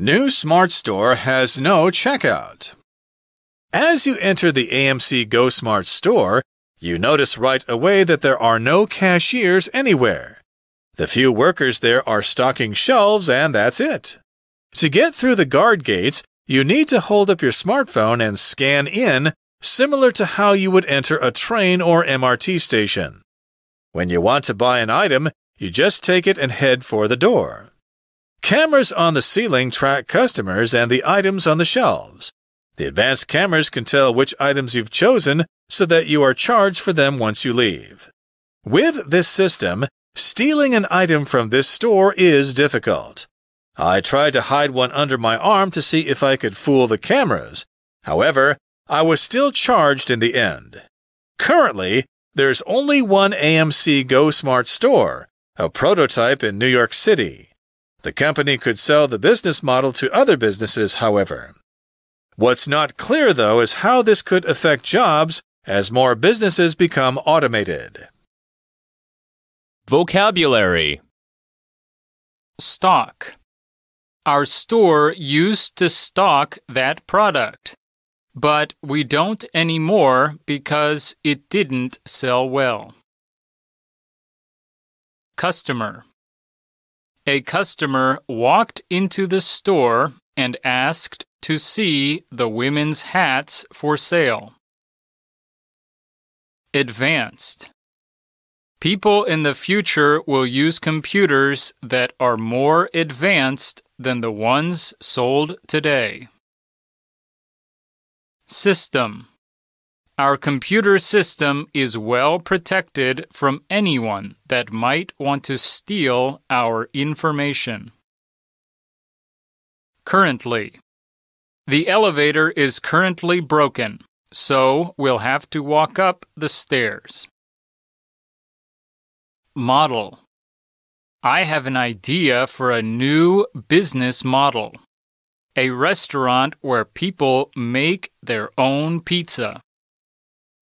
New Smart Store has no checkout. As you enter the AMC Go Smart store, you notice right away that there are no cashiers anywhere. The few workers there are stocking shelves, and that's it. To get through the guard gates, you need to hold up your smartphone and scan in, similar to how you would enter a train or MRT station. When you want to buy an item, you just take it and head for the door. Cameras on the ceiling track customers and the items on the shelves. The advanced cameras can tell which items you've chosen so that you are charged for them once you leave. With this system, stealing an item from this store is difficult. I tried to hide one under my arm to see if I could fool the cameras. However, I was still charged in the end. Currently, there's only one AMC Go Smart store, a prototype in New York City. The company could sell the business model to other businesses, however. What's not clear, though, is how this could affect jobs as more businesses become automated. Vocabulary Stock Our store used to stock that product, but we don't anymore because it didn't sell well. Customer a customer walked into the store and asked to see the women's hats for sale. Advanced. People in the future will use computers that are more advanced than the ones sold today. System our computer system is well protected from anyone that might want to steal our information. Currently. The elevator is currently broken, so we'll have to walk up the stairs. Model. I have an idea for a new business model. A restaurant where people make their own pizza.